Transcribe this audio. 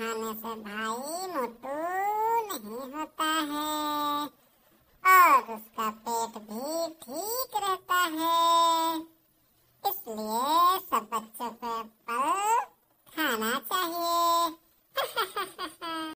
खाने से भाई मोटू नहीं होता है और उसका पेट भी ठीक रहता है इसलिए सब बच्चों को खाना चाहिए